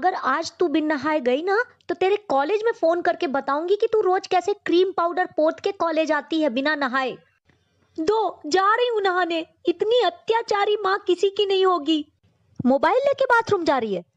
अगर आज तू बिन नहाए गई ना तो तेरे कॉलेज में फोन करके बताऊंगी कि तू रोज कैसे क्रीम पाउडर पोत के कॉलेज आती है बिना नहाए दो जा रही हूँ नहाने इतनी अत्याचारी माँ किसी की नहीं होगी मोबाइल लेके बाथरूम जा रही है